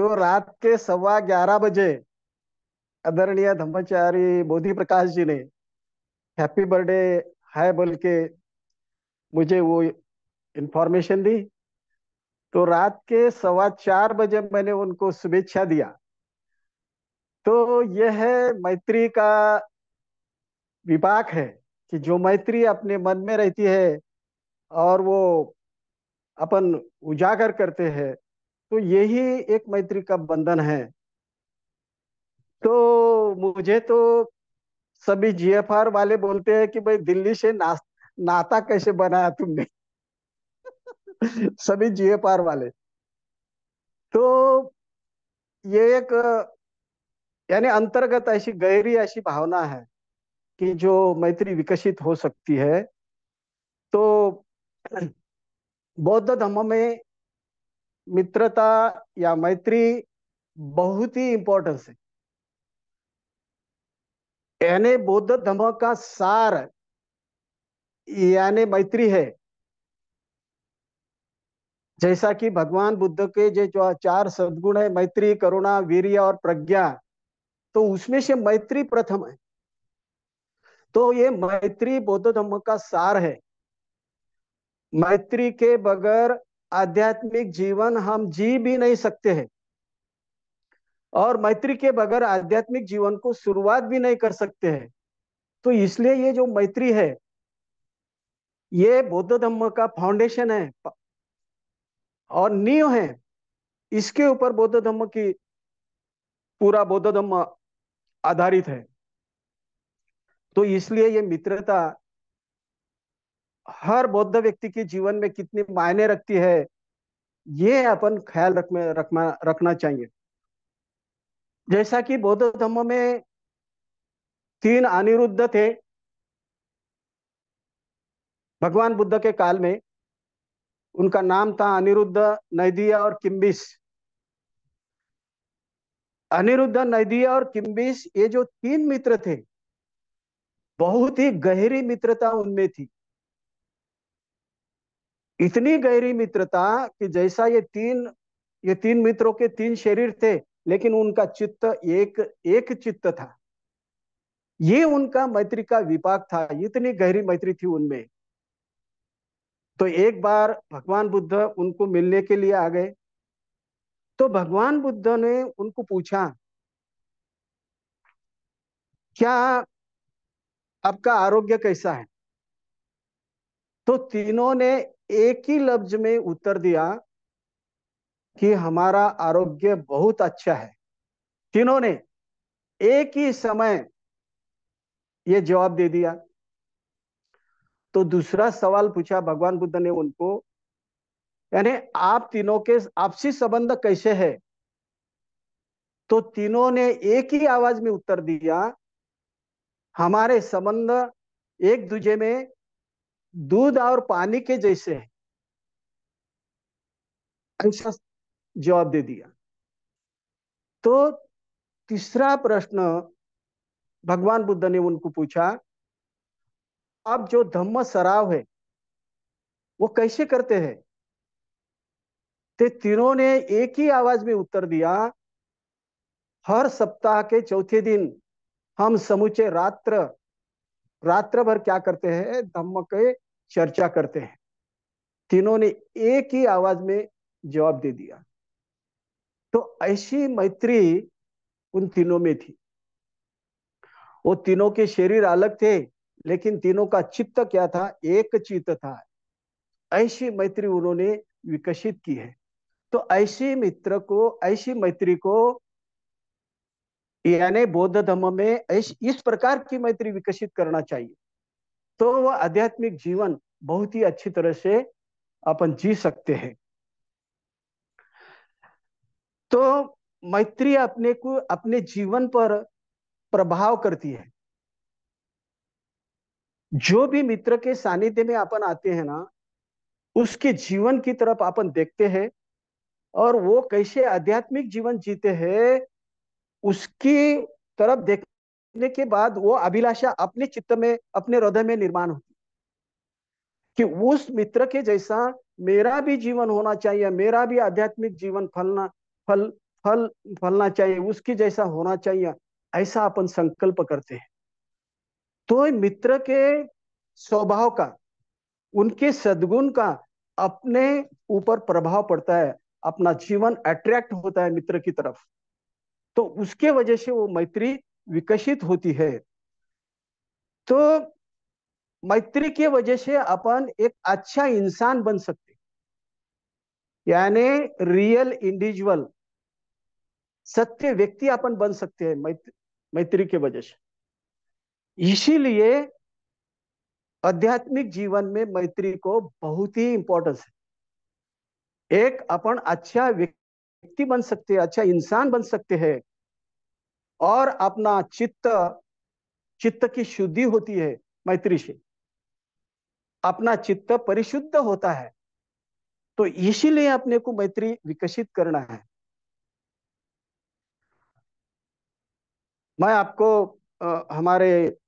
तो रात के सवा ग्यारह बजे आदरणीय धम्मचारी बोधि प्रकाश जी ने हैप्पी बर्थडे है बोल के मुझे वो इन्फॉर्मेशन दी तो रात के सवा चार बजे मैंने उनको शुभेच्छा दिया तो यह है मैत्री का विपाक है कि जो मैत्री अपने मन में रहती है और वो अपन उजागर करते हैं तो यही एक मैत्री का बंधन है तो मुझे तो सभी जीएफआर वाले बोलते हैं कि भाई दिल्ली से ना, नाता कैसे बनाया तुमने सभी जीएफआर वाले तो ये एक यानी अंतर्गत ऐसी गहरी ऐसी भावना है कि जो मैत्री विकसित हो सकती है तो बौद्ध धर्म में मित्रता या मैत्री बहुत ही इंपॉर्टेंस है यानी बौद्ध धर्म का सार यानी मैत्री है जैसा कि भगवान बुद्ध के जो चार सदगुण है मैत्री करुणा वीर्य और प्रज्ञा तो उसमें से मैत्री प्रथम है तो ये मैत्री बौद्ध धर्म का सार है मैत्री के बगैर आध्यात्मिक जीवन हम जी भी नहीं सकते हैं और मैत्री के बगैर आध्यात्मिक जीवन को शुरुआत भी नहीं कर सकते हैं तो इसलिए ये जो मैत्री है ये बौद्ध धर्म का फाउंडेशन है और नीव है इसके ऊपर बौद्ध धर्म की पूरा बौद्ध धर्म आधारित है तो इसलिए ये मित्रता हर बौद्ध व्यक्ति के जीवन में कितनी मायने रखती है ये अपन ख्याल रख में रखना रखना चाहिए जैसा कि बौद्ध धर्म में तीन अनिरुद्ध थे भगवान बुद्ध के काल में उनका नाम था अनिरुद्ध नैदिया और किम्बिस अनिरुद्ध नैदिया और किम्बिस ये जो तीन मित्र थे बहुत ही गहरी मित्रता उनमें थी इतनी गहरी मित्रता कि जैसा ये तीन ये तीन मित्रों के तीन शरीर थे लेकिन उनका चित्त एक एक चित्त था ये उनका मैत्री का विपाक था इतनी गहरी मैत्री थी उनमें तो एक बार भगवान बुद्ध उनको मिलने के लिए आ गए तो भगवान बुद्ध ने उनको पूछा क्या आपका आरोग्य कैसा है तो तीनों ने एक ही लफ्ज में उत्तर दिया कि हमारा आरोग्य बहुत अच्छा है तीनों ने एक ही समय ये जवाब दे दिया तो दूसरा सवाल पूछा भगवान बुद्ध ने उनको यानी आप तीनों के आपसी संबंध कैसे है तो तीनों ने एक ही आवाज में उत्तर दिया हमारे संबंध एक दूजे में दूध और पानी के जैसे है ऐसा जवाब दे दिया तो तीसरा प्रश्न भगवान बुद्ध ने उनको पूछा अब जो धम्म सराव है वो कैसे करते हैं ते तो तीनों ने एक ही आवाज में उत्तर दिया हर सप्ताह के चौथे दिन हम समुचे रात्र रात्र भर क्या करते हैं धम्म के चर्चा करते हैं तीनों ने एक ही आवाज में जवाब दे दिया तो ऐसी मैत्री उन तीनों में थी वो तीनों के शरीर अलग थे लेकिन तीनों का चित्त क्या था एक चित्त था ऐसी मैत्री उन्होंने विकसित की है तो ऐसी मित्र को ऐसी मैत्री को यानी बौद्ध धर्म में इस, प्रकार की मैत्री विकसित करना चाहिए तो वह आध्यात्मिक जीवन बहुत ही अच्छी तरह से अपन जी सकते हैं तो मैत्री अपने को अपने जीवन पर प्रभाव करती है जो भी मित्र के सानिध्य में अपन आते हैं ना उसके जीवन की तरफ अपन देखते हैं और वो कैसे आध्यात्मिक जीवन जीते हैं उसकी तरफ देखने के बाद वो अभिलाषा अपने चित्त में अपने हृदय में निर्माण होती कि उस मित्र के जैसा मेरा भी जीवन होना चाहिए मेरा भी आध्यात्मिक जीवन फलना फल फल फलना चाहिए उसकी जैसा होना चाहिए ऐसा अपन संकल्प करते हैं तो मित्र के स्वभाव का उनके सदगुण का अपने ऊपर प्रभाव पड़ता है अपना जीवन अट्रैक्ट होता है मित्र की तरफ तो उसके वजह से वो मैत्री विकसित होती है तो मैत्री के वजह से अपन एक अच्छा इंसान बन सकते यानी रियल इंडिविजुअल सत्य व्यक्ति अपन बन सकते हैं मैत्री मैत्री के वजह से इसीलिए आध्यात्मिक जीवन में मैत्री को बहुत ही इंपॉर्टेंस है एक अपन अच्छा व्यक्ति बन सकते हैं अच्छा इंसान बन सकते हैं और अपना चित्त चित्त की शुद्धि होती है मैत्री से अपना चित्त परिशुद्ध होता है तो इसीलिए अपने को मैत्री विकसित करना है मैं आपको आ, हमारे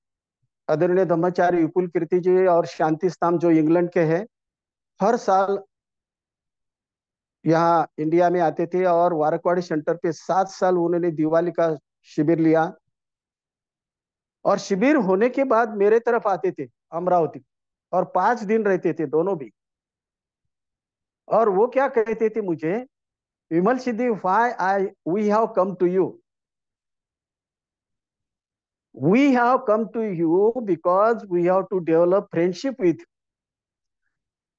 आदरणीय धर्माचार्य विपुल कीर्ति जी और शांति स्थान जो इंग्लैंड के हैं हर साल यहाँ इंडिया में आते थे और वारकवाड़ी सेंटर पे सात साल उन्होंने दिवाली का शिविर लिया और शिविर होने के बाद मेरे तरफ आते थे अमरावती और पांच दिन रहते थे दोनों भी और वो क्या कहते थे मुझे Vimal Siddhi why I we have come to you we have come to you because we have to develop friendship with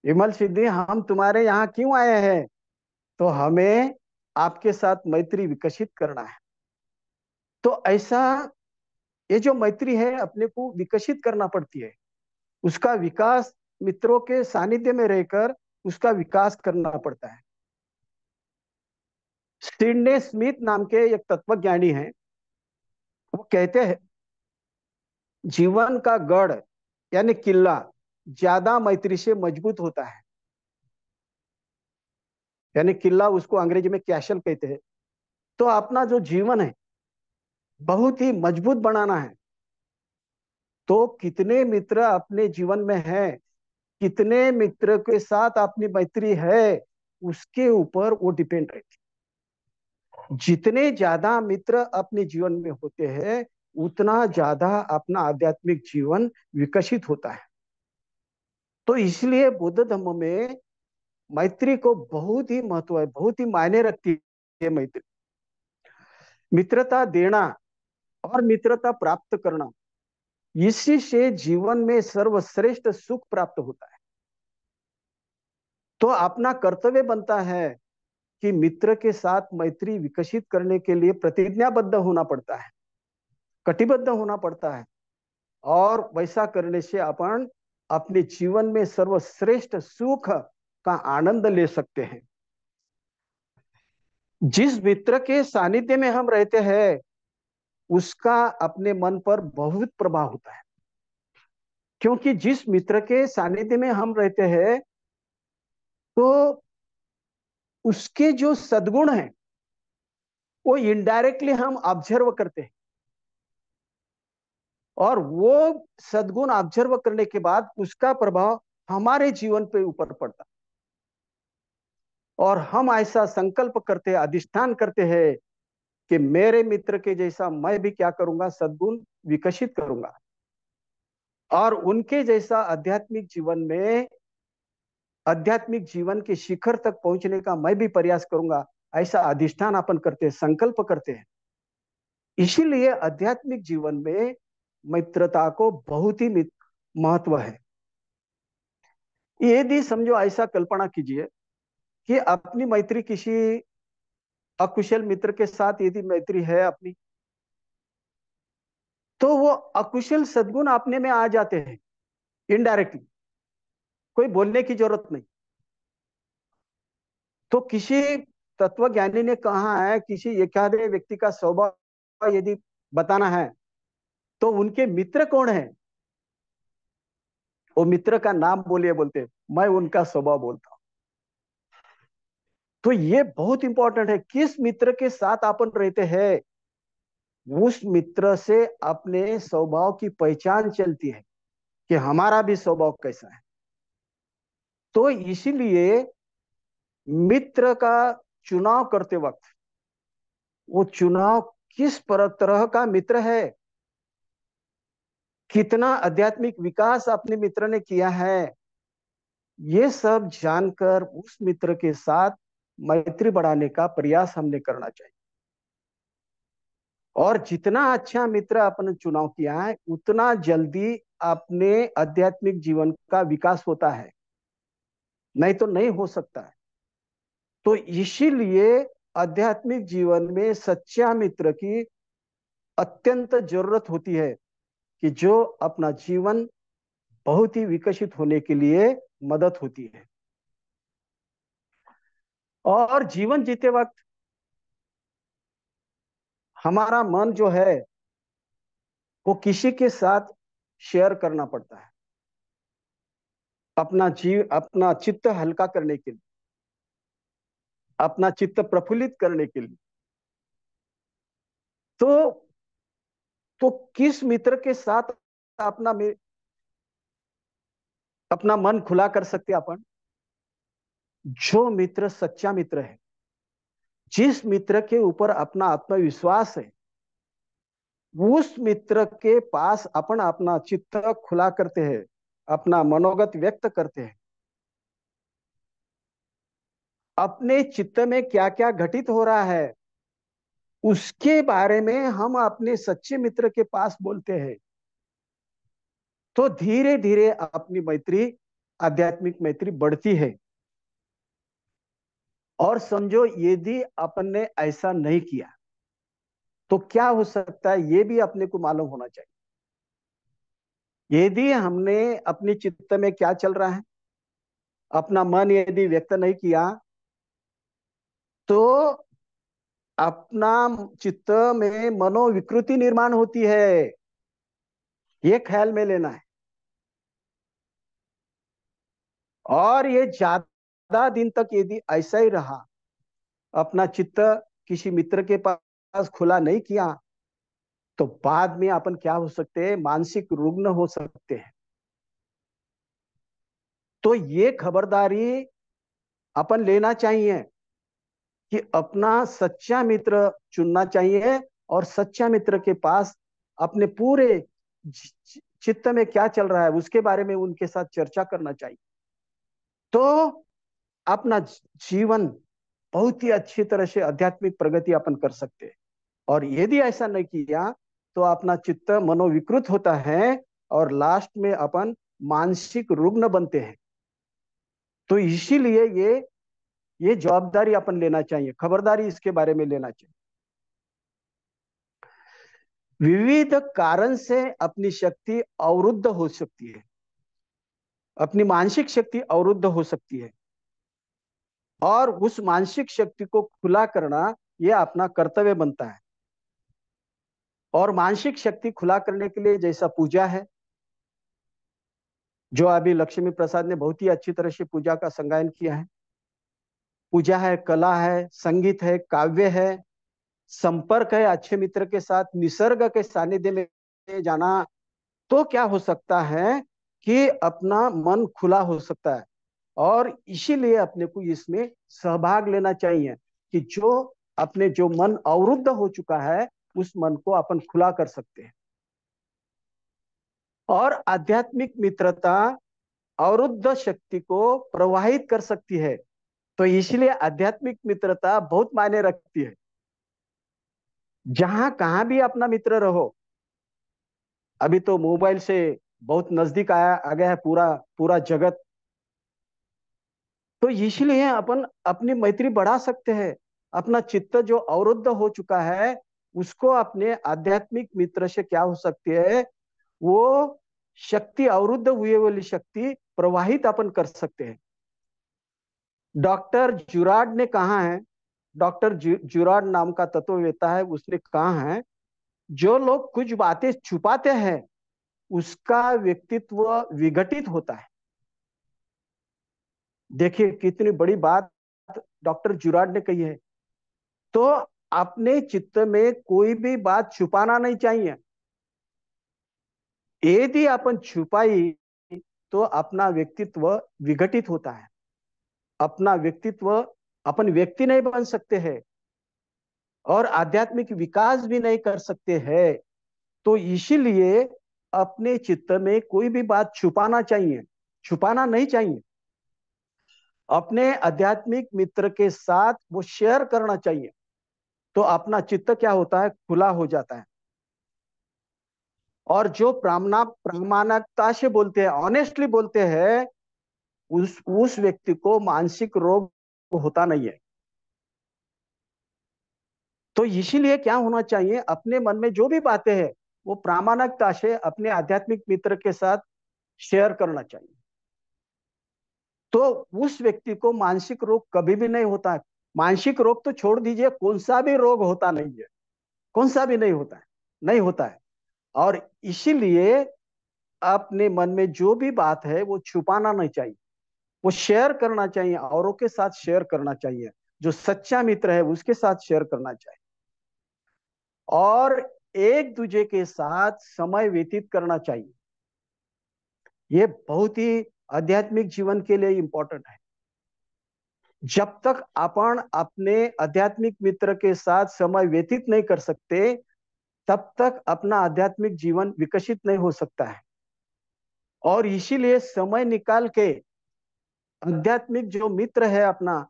Vimal Siddhi हम तुम्हारे यहाँ क्यों आए हैं तो हमें आपके साथ मैत्री विकसित करना है तो ऐसा ये जो मैत्री है अपने को विकसित करना पड़ती है उसका विकास मित्रों के सानिध्य में रहकर उसका विकास करना पड़ता है सिडने स्मिथ नाम के एक तत्वज्ञानी हैं वो कहते हैं जीवन का गढ़ यानी किला ज्यादा मैत्री से मजबूत होता है यानी किला उसको अंग्रेजी में कैशल कहते हैं तो अपना जो जीवन है बहुत ही मजबूत बनाना है तो कितने मित्र अपने जीवन में हैं कितने मित्र के साथ अपनी मैत्री है उसके ऊपर वो डिपेंड रहती जितने ज्यादा मित्र अपने जीवन में होते हैं उतना ज्यादा अपना आध्यात्मिक जीवन विकसित होता है तो इसलिए बुद्ध धर्म में मैत्री को बहुत ही महत्व है बहुत ही मायने रखती है मैत्री मित्रता देना और मित्रता प्राप्त करना इसी से जीवन में सर्वश्रेष्ठ सुख प्राप्त होता है तो अपना कर्तव्य बनता है कि मित्र के साथ मैत्री विकसित करने के लिए प्रतिज्ञाबद्ध होना पड़ता है कटिबद्ध होना पड़ता है और वैसा करने से अपन अपने जीवन में सर्वश्रेष्ठ सुख का आनंद ले सकते हैं जिस मित्र के सानिध्य में हम रहते हैं उसका अपने मन पर बहुत प्रभाव होता है क्योंकि जिस मित्र के सानिध्य में हम रहते हैं तो उसके जो सदगुण हैं वो इनडायरेक्टली हम ऑब्जर्व करते हैं और वो सदगुण ऑब्जर्व करने के बाद उसका प्रभाव हमारे जीवन पे ऊपर पड़ता और हम ऐसा संकल्प करते अधिष्ठान करते हैं कि मेरे मित्र के जैसा मैं भी क्या करूंगा सद्गुण विकसित करूंगा और उनके जैसा आध्यात्मिक जीवन में आध्यात्मिक जीवन के शिखर तक पहुंचने का मैं भी प्रयास करूंगा ऐसा अधिष्ठान अपन करते हैं संकल्प करते हैं इसीलिए आध्यात्मिक जीवन में मित्रता को बहुत ही महत्व है यदि समझो ऐसा कल्पना कीजिए कि अपनी मैत्री किसी अकुशल मित्र के साथ यदि मैत्री है अपनी तो वो अकुशल सदगुण अपने में आ जाते हैं इनडायरेक्टली कोई बोलने की जरूरत नहीं तो किसी तत्वज्ञानी ने कहा है किसी एकाधे व्यक्ति का स्वभाव यदि बताना है तो उनके मित्र कौन है वो मित्र का नाम बोलिए बोलते मैं उनका स्वभाव बोलता तो ये बहुत इंपॉर्टेंट है किस मित्र के साथ अपन रहते हैं उस मित्र से अपने स्वभाव की पहचान चलती है कि हमारा भी स्वभाव कैसा है तो इसीलिए मित्र का चुनाव करते वक्त वो चुनाव किस पर तरह का मित्र है कितना आध्यात्मिक विकास अपने मित्र ने किया है ये सब जानकर उस मित्र के साथ मैत्री बढ़ाने का प्रयास हमने करना चाहिए और जितना अच्छा मित्र आपने चुनाव किया है उतना जल्दी अपने आध्यात्मिक जीवन का विकास होता है नहीं तो नहीं हो सकता है तो इसीलिए आध्यात्मिक जीवन में सच्चा मित्र की अत्यंत जरूरत होती है कि जो अपना जीवन बहुत ही विकसित होने के लिए मदद होती है और जीवन जीते वक्त हमारा मन जो है वो किसी के साथ शेयर करना पड़ता है अपना जीव अपना चित्त हल्का करने के लिए अपना चित्त प्रफुल्लित करने के लिए तो तो किस मित्र के साथ अपना अपना मन खुला कर सकते अपन जो मित्र सच्चा मित्र है जिस मित्र के ऊपर अपना आत्मविश्वास है उस मित्र के पास अपन अपना चित्त खुला करते हैं अपना मनोगत व्यक्त करते हैं अपने चित्त में क्या क्या घटित हो रहा है उसके बारे में हम अपने सच्चे मित्र के पास बोलते हैं तो धीरे धीरे अपनी मैत्री आध्यात्मिक मैत्री बढ़ती है और समझो यदि अपन ने ऐसा नहीं किया तो क्या हो सकता है ये भी अपने को मालूम होना चाहिए यदि हमने अपनी चित्त में क्या चल रहा है अपना मन यदि व्यक्त नहीं किया तो अपना चित्त में मनोविकृति निर्माण होती है ये ख्याल में लेना है और ये ज्यादा ज्यादा दिन तक यदि ऐसा ही रहा अपना चित्त किसी मित्र के पास खुला नहीं किया तो बाद में अपन क्या हो सकते हैं मानसिक रुग्ण हो सकते हैं तो ये खबरदारी अपन लेना चाहिए कि अपना सच्चा मित्र चुनना चाहिए और सच्चा मित्र के पास अपने पूरे चित्त में क्या चल रहा है उसके बारे में उनके साथ चर्चा करना चाहिए तो अपना जीवन बहुत ही अच्छी तरह से आध्यात्मिक प्रगति अपन कर सकते और यदि ऐसा नहीं किया तो अपना चित्त मनोविकृत होता है और लास्ट में अपन मानसिक रुग्ण बनते हैं तो इसीलिए ये ये जवाबदारी अपन लेना चाहिए खबरदारी इसके बारे में लेना चाहिए विविध कारण से अपनी शक्ति अवरुद्ध हो सकती है अपनी मानसिक शक्ति अवरुद्ध हो सकती है और उस मानसिक शक्ति को खुला करना ये अपना कर्तव्य बनता है और मानसिक शक्ति खुला करने के लिए जैसा पूजा है जो अभी लक्ष्मी प्रसाद ने बहुत ही अच्छी तरह से पूजा का संगायन किया है पूजा है कला है संगीत है काव्य है संपर्क है अच्छे मित्र के साथ निसर्ग के सानिध्य में जाना तो क्या हो सकता है कि अपना मन खुला हो सकता है और इसीलिए अपने को इसमें सहभाग लेना चाहिए कि जो अपने जो मन अवरुद्ध हो चुका है उस मन को अपन खुला कर सकते हैं और आध्यात्मिक मित्रता अवरुद्ध शक्ति को प्रवाहित कर सकती है तो इसलिए आध्यात्मिक मित्रता बहुत मायने रखती है जहां कहां भी अपना मित्र रहो अभी तो मोबाइल से बहुत नजदीक आया आ गया है पूरा पूरा जगत तो इसलिए अपन अपनी मैत्री बढ़ा सकते हैं अपना चित्त जो अवरुद्ध हो चुका है उसको अपने आध्यात्मिक मित्र से क्या हो सकती है वो शक्ति अवरुद्ध हुए वाली शक्ति प्रवाहित अपन कर सकते हैं डॉक्टर जुराड ने कहा है डॉक्टर जु, जुराड नाम का तत्ववेता है उसने कहा है जो लोग कुछ बातें छुपाते हैं उसका व्यक्तित्व विघटित होता है देखिए कितनी बड़ी बात डॉक्टर जुराड ने कही है तो अपने चित्त में कोई भी बात छुपाना नहीं चाहिए यदि अपन छुपाई तो अपना व्यक्तित्व विघटित होता है अपना व्यक्तित्व अपन व्यक्ति नहीं बन सकते हैं और आध्यात्मिक विकास भी नहीं कर सकते हैं तो इसीलिए अपने चित्त में कोई भी बात छुपाना चाहिए छुपाना नहीं चाहिए अपने आध्यात्मिक मित्र के साथ वो शेयर करना चाहिए तो अपना चित्त क्या होता है खुला हो जाता है और जो प्रामना प्रामाणिकता से बोलते हैं ऑनेस्टली बोलते हैं उस उस व्यक्ति को मानसिक रोग होता नहीं है तो इसीलिए क्या होना चाहिए अपने मन में जो भी बातें हैं वो प्रामाणिकता से अपने आध्यात्मिक मित्र के साथ शेयर करना चाहिए तो उस व्यक्ति को मानसिक रोग कभी भी नहीं होता है मानसिक रोग तो छोड़ दीजिए कौन सा भी रोग होता नहीं है कौन सा भी नहीं होता है नहीं होता है और इसीलिए अपने मन में जो भी बात है वो छुपाना नहीं चाहिए वो शेयर करना चाहिए औरों के साथ शेयर करना चाहिए जो सच्चा मित्र है उसके साथ शेयर करना चाहिए और एक दूसरे के साथ समय व्यतीत करना चाहिए ये बहुत ही आध्यात्मिक जीवन के लिए इंपॉर्टेंट है जब तक आपण अपने आध्यात्मिक मित्र के साथ समय व्यतीत नहीं कर सकते तब तक अपना आध्यात्मिक जीवन विकसित नहीं हो सकता है और इसीलिए समय निकाल के आध्यात्मिक जो मित्र है अपना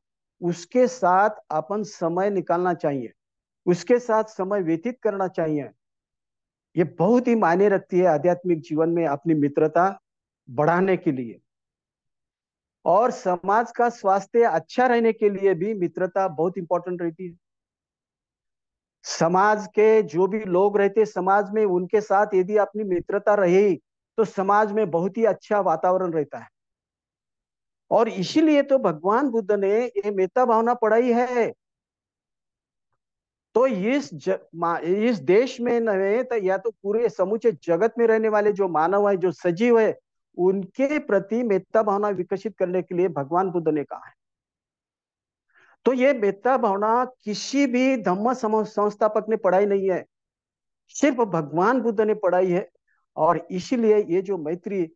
उसके साथ अपन समय निकालना चाहिए उसके साथ समय व्यतीत करना चाहिए ये बहुत ही मायने रखती है आध्यात्मिक जीवन में अपनी मित्रता बढ़ाने के लिए और समाज का स्वास्थ्य अच्छा रहने के लिए भी मित्रता बहुत इंपॉर्टेंट रहती है समाज के जो भी लोग रहते समाज में उनके साथ यदि अपनी मित्रता रही तो समाज में बहुत ही अच्छा वातावरण रहता है और इसीलिए तो भगवान बुद्ध ने ये मेता भावना पढ़ाई है तो इस ज, इस देश में न तो या तो पूरे समूचे जगत में रहने वाले जो मानव है जो सजीव है उनके प्रति मेत्ता भावना विकसित करने के लिए भगवान बुद्ध ने कहा है तो ये मेत्ता भावना किसी भी धम्म संस्थापक ने पढ़ाई नहीं है सिर्फ भगवान बुद्ध ने पढ़ाई है और इसीलिए ये जो मैत्री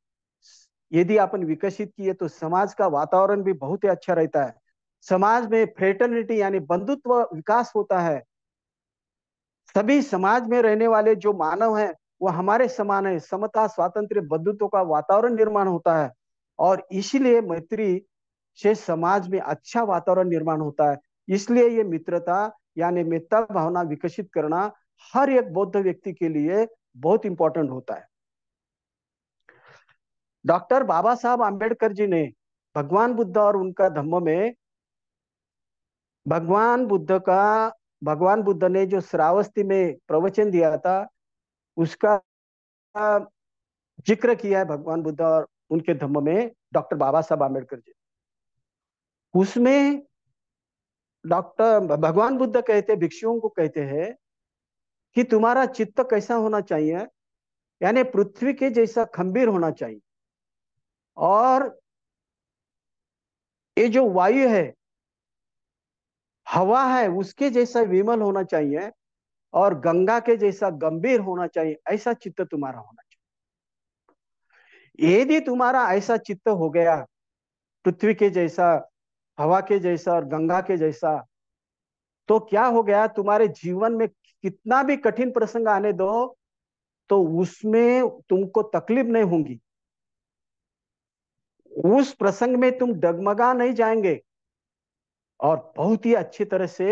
यदि आपन विकसित किए तो समाज का वातावरण भी बहुत ही अच्छा रहता है समाज में फ्रेटर्निटी यानी बंधुत्व विकास होता है सभी समाज में रहने वाले जो मानव हैं वो हमारे समान है समता स्वातंत्र बंधुत्व का वातावरण निर्माण होता है और इसलिए मैत्री से समाज में अच्छा वातावरण निर्माण होता है इसलिए ये मित्रता यानी मित्र भावना विकसित करना हर एक बौद्ध व्यक्ति के लिए बहुत इंपॉर्टेंट होता है डॉक्टर बाबा साहब आंबेडकर जी ने भगवान बुद्ध और उनका धम्म में भगवान बुद्ध का भगवान बुद्ध ने जो श्रावस्ती में प्रवचन दिया था उसका जिक्र किया है भगवान बुद्ध और उनके धम्म में डॉक्टर बाबा साहब आम्बेडकर जी उसमें डॉक्टर भगवान बुद्ध कहते भिक्षुओं को कहते हैं कि तुम्हारा चित्त कैसा होना चाहिए यानी पृथ्वी के जैसा खंबीर होना चाहिए और ये जो वायु है हवा है उसके जैसा विमल होना चाहिए और गंगा के जैसा गंभीर होना चाहिए ऐसा चित्त तुम्हारा होना चाहिए यदि तुम्हारा ऐसा चित्त हो गया पृथ्वी के जैसा हवा के जैसा और गंगा के जैसा तो क्या हो गया तुम्हारे जीवन में कितना भी कठिन प्रसंग आने दो तो उसमें तुमको तकलीफ नहीं होगी उस प्रसंग में तुम डगमगा नहीं जाएंगे और बहुत ही अच्छी तरह से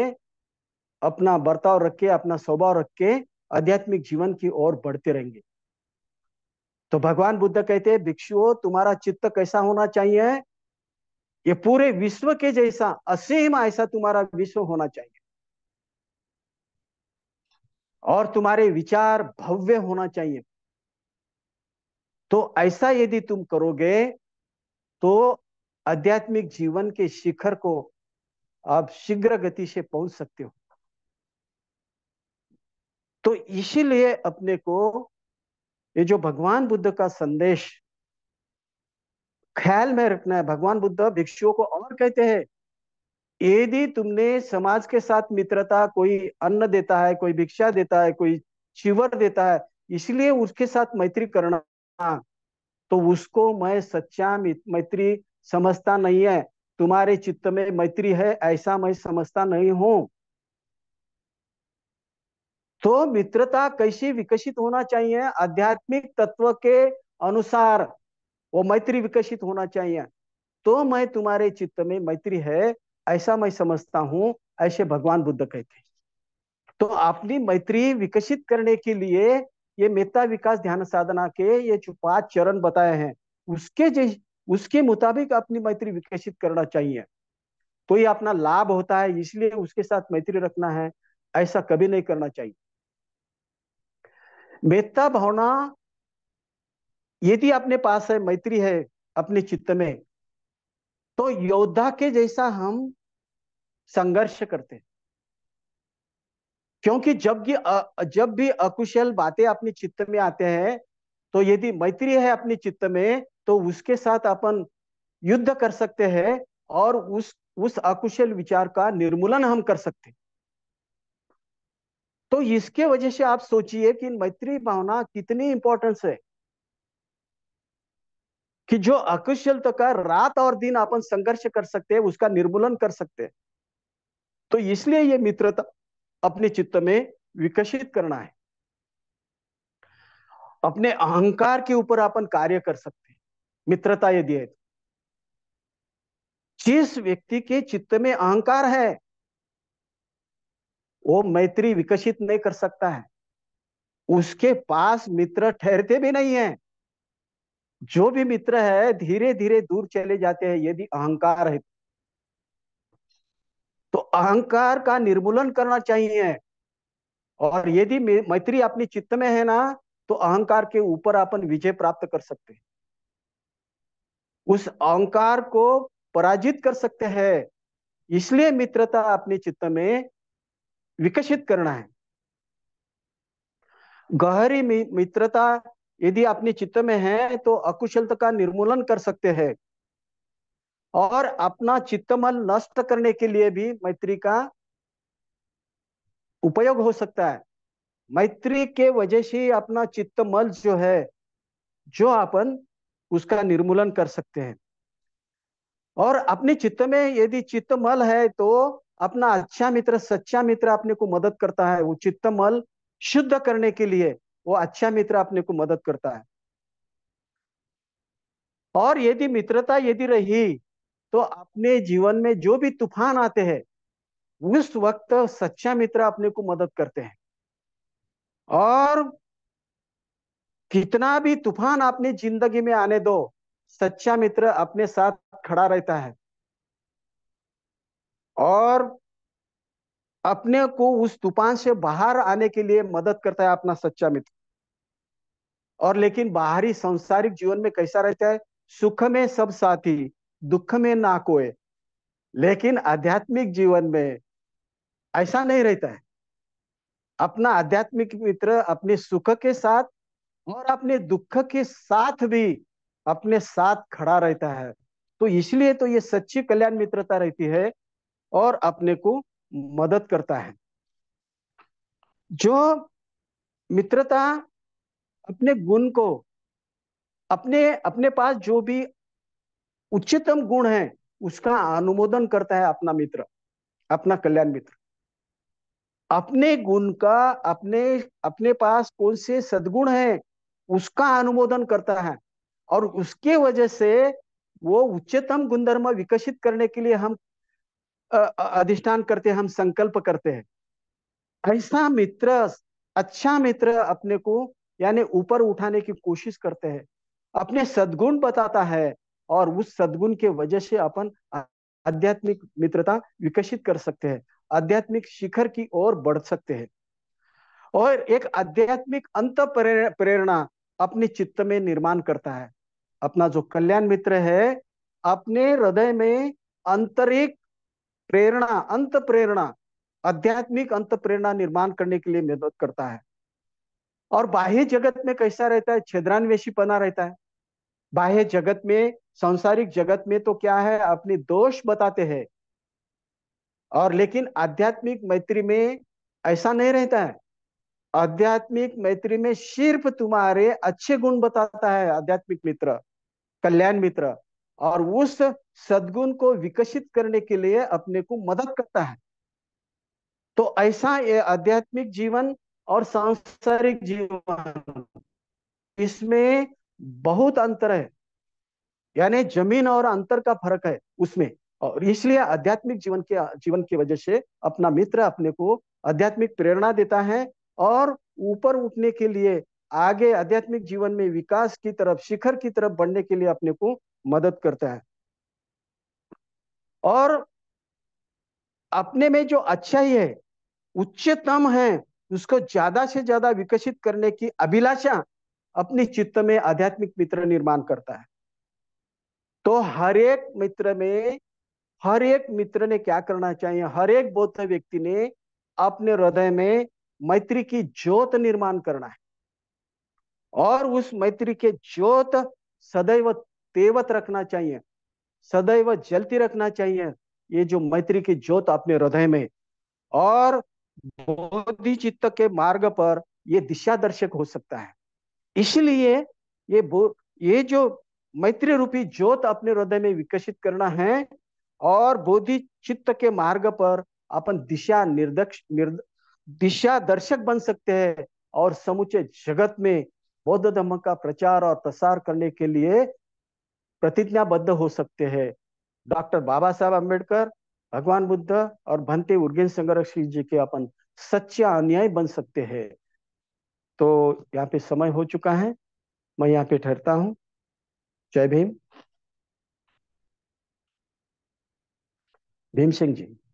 अपना बर्ताव रख के अपना स्वभाव रख के आध्यात्मिक जीवन की ओर बढ़ते रहेंगे तो भगवान बुद्ध कहते हैं भिक्षुओं तुम्हारा चित्त कैसा होना चाहिए ये पूरे विश्व के जैसा असीम ऐसा तुम्हारा विश्व होना चाहिए और तुम्हारे विचार भव्य होना चाहिए तो ऐसा यदि तुम करोगे तो आध्यात्मिक जीवन के शिखर को आप शीघ्र गति से पहुंच सकते हो तो इसीलिए अपने को ये जो भगवान बुद्ध का संदेश ख्याल में रखना है भगवान बुद्ध भिक्षुओं को और कहते हैं यदि तुमने समाज के साथ मित्रता कोई अन्न देता है कोई भिक्षा देता है कोई शिवर देता है इसलिए उसके साथ मैत्री करना तो उसको मैं सच्चा मैत्री समझता नहीं है तुम्हारे चित्त में मैत्री है ऐसा मैं समझता नहीं हूं तो मित्रता कैसी विकसित होना चाहिए आध्यात्मिक तत्व के अनुसार वो मैत्री विकसित होना चाहिए तो मैं तुम्हारे चित्त में मैत्री है ऐसा मैं समझता हूं ऐसे भगवान बुद्ध कहते तो अपनी मैत्री विकसित करने के लिए ये मेता विकास ध्यान साधना के ये जो पांच चरण बताए हैं उसके जिस उसके मुताबिक अपनी मैत्री विकसित करना चाहिए कोई तो अपना लाभ होता है इसलिए उसके साथ मैत्री रखना है ऐसा कभी नहीं करना चाहिए मेहता भावना यदि अपने पास है मैत्री है अपने चित्त में तो योद्धा के जैसा हम संघर्ष करते हैं क्योंकि जब भी जब भी अकुशल बातें अपने चित्त में आते हैं तो यदि मैत्री है अपने चित्त में तो उसके साथ अपन युद्ध कर सकते हैं और उस उस अकुशल विचार का निर्मूलन हम कर सकते हैं तो इसके वजह से आप सोचिए कि मैत्री भावना कितनी इंपॉर्टेंस है कि जो अकुशलता का रात और दिन अपन संघर्ष कर सकते हैं उसका निर्मूलन कर सकते हैं तो इसलिए ये मित्रता अपने चित्त में विकसित करना है अपने अहंकार के ऊपर अपन कार्य कर सकते हैं मित्रता यदि है जिस व्यक्ति के चित्त में अहंकार है वो मैत्री विकसित नहीं कर सकता है उसके पास मित्र ठहरते भी नहीं है जो भी मित्र है धीरे धीरे दूर चले जाते हैं यदि अहंकार है तो अहंकार का निर्मूलन करना चाहिए और यदि मैत्री अपने चित्त में है ना तो अहंकार के ऊपर अपन विजय प्राप्त कर सकते हैं उस अहंकार को पराजित कर सकते हैं इसलिए मित्रता अपने चित्त में विकसित करना है गहरी मित्रता यदि अपने चित्त में है तो अकुशलता का निर्मूलन कर सकते हैं और अपना चित्तमल नष्ट करने के लिए भी मैत्री का उपयोग हो सकता है मैत्री के वजह से अपना चित्तमल जो है जो अपन उसका निर्मूलन कर सकते हैं और अपने चित्त में यदि चित्तमल है तो अपना अच्छा मित्र सच्चा मित्र अपने को मदद करता है वो चित्त मल शुद्ध करने के लिए वो अच्छा मित्र अपने को मदद करता है और यदि मित्रता यदि रही तो अपने जीवन में जो भी तूफान आते हैं उस वक्त सच्चा मित्र अपने को मदद करते हैं और कितना भी तूफान अपनी जिंदगी में आने दो सच्चा मित्र अपने साथ खड़ा रहता है और अपने को उस तूफान से बाहर आने के लिए मदद करता है अपना सच्चा मित्र और लेकिन बाहरी सांसारिक जीवन में कैसा रहता है सुख में सब साथी दुख में ना कोई लेकिन आध्यात्मिक जीवन में ऐसा नहीं रहता है अपना आध्यात्मिक मित्र अपने सुख के साथ और अपने दुख के साथ भी अपने साथ खड़ा रहता है तो इसलिए तो ये सच्ची कल्याण मित्रता रहती है और अपने को मदद करता है जो मित्रता अपने गुण को अपने अपने पास जो भी उच्चतम गुण है उसका अनुमोदन करता है अपना मित्र अपना कल्याण मित्र अपने गुण का अपने अपने पास कौन से सदगुण है उसका अनुमोदन करता है और उसके वजह से वो उच्चतम गुणधर्म विकसित करने के लिए हम अधिष्ठान करते हैं हम संकल्प करते हैं ऐसा मित्र अच्छा मित्र अपने को यानी ऊपर उठाने की कोशिश करते हैं अपने सदगुण बताता है और उस सदगुण के वजह से अपन आध्यात्मिक मित्रता विकसित कर सकते हैं आध्यात्मिक शिखर की ओर बढ़ सकते हैं और एक आध्यात्मिक अंत प्रेरणा अपने चित्त में निर्माण करता है अपना जो कल्याण मित्र है अपने हृदय में आंतरिक प्रेरणा अंत प्रेरणा आध्यात्मिक अंत प्रेरणा निर्माण करने के लिए मदद करता है और बाह्य जगत में कैसा रहता है छेद्रन्वेषी पना रहता है बाह्य जगत में सांसारिक जगत में तो क्या है अपने दोष बताते हैं और लेकिन आध्यात्मिक मैत्री में ऐसा नहीं रहता है आध्यात्मिक मैत्री में सिर्फ तुम्हारे अच्छे गुण बताता है आध्यात्मिक मित्र कल्याण मित्र और उस सदगुण को विकसित करने के लिए अपने को मदद करता है तो ऐसा ये आध्यात्मिक जीवन और सांसारिक जीवन इसमें बहुत अंतर है यानी जमीन और अंतर का फर्क है उसमें और इसलिए आध्यात्मिक जीवन के जीवन की वजह से अपना मित्र अपने को आध्यात्मिक प्रेरणा देता है और ऊपर उठने के लिए आगे आध्यात्मिक जीवन में विकास की तरफ शिखर की तरफ बढ़ने के लिए अपने को मदद करता है और अपने में जो अच्छाई है उच्चतम है उसको ज्यादा से ज्यादा विकसित करने की अभिलाषा अपने चित्त में आध्यात्मिक मित्र निर्माण करता है तो हर एक मित्र में हर एक मित्र ने क्या करना चाहिए हर एक बौद्ध व्यक्ति ने अपने हृदय में मैत्री की ज्योत निर्माण करना है और उस मैत्री के ज्योत सदैव तेवत रखना चाहिए सदैव जलती रखना चाहिए ये जो मैत्री की ज्योत अपने हृदय में और बोधि चित्त के मार्ग पर ये दिशा दर्शक हो सकता है इसलिए ये ये जो मैत्री रूपी ज्योत अपने हृदय में विकसित करना है और बोधि चित्त के मार्ग पर अपन दिशा निर्दक्ष निर्द, दिशा दर्शक बन सकते हैं और समूचे जगत में बौद्ध धर्म का प्रचार और प्रसार करने के लिए प्रतिज्ञाबद्ध हो सकते हैं डॉक्टर बाबा साहब अम्बेडकर भगवान बुद्ध और भंते उर्गेन संगरक्षी जी के अपन सच्चा अन्याय बन सकते हैं तो यहाँ पे समय हो चुका है मैं यहाँ पे ठहरता हूँ जय भीम भीम सिंह जी